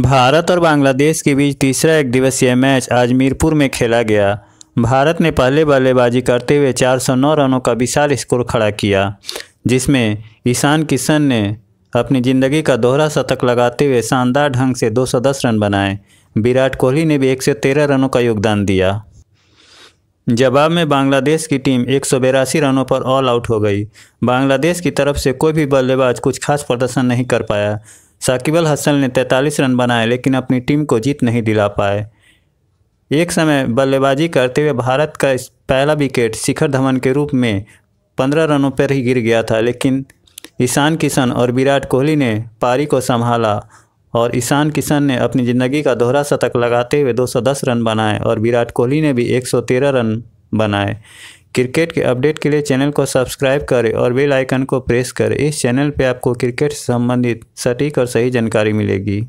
भारत और बांग्लादेश के बीच तीसरा एक दिवसीय मैच आज मीरपुर में खेला गया भारत ने पहले बल्लेबाजी करते हुए 409 रनों का विशाल स्कोर खड़ा किया जिसमें ईशान किशन ने अपनी जिंदगी का दोहरा शतक लगाते हुए शानदार ढंग से 210 रन बनाए विराट कोहली ने भी 113 रनों का योगदान दिया जवाब में बांग्लादेश की टीम एक रनों पर ऑल आउट हो गई बांग्लादेश की तरफ से कोई भी बल्लेबाज कुछ खास प्रदर्शन नहीं कर पाया साकिब अल हसन ने 43 रन बनाए लेकिन अपनी टीम को जीत नहीं दिला पाए एक समय बल्लेबाजी करते हुए भारत का पहला विकेट शिखर धवन के रूप में 15 रनों पर ही गिर गया था लेकिन ईशान किशन और विराट कोहली ने पारी को संभाला और ईशान किशन ने अपनी ज़िंदगी का दोहरा शतक लगाते हुए 210 रन बनाए और विराट कोहली ने भी 113 रन बनाए क्रिकेट के अपडेट के लिए चैनल को सब्सक्राइब करें और बेल आइकन को प्रेस करें इस चैनल पे आपको क्रिकेट से संबंधित सटीक और सही जानकारी मिलेगी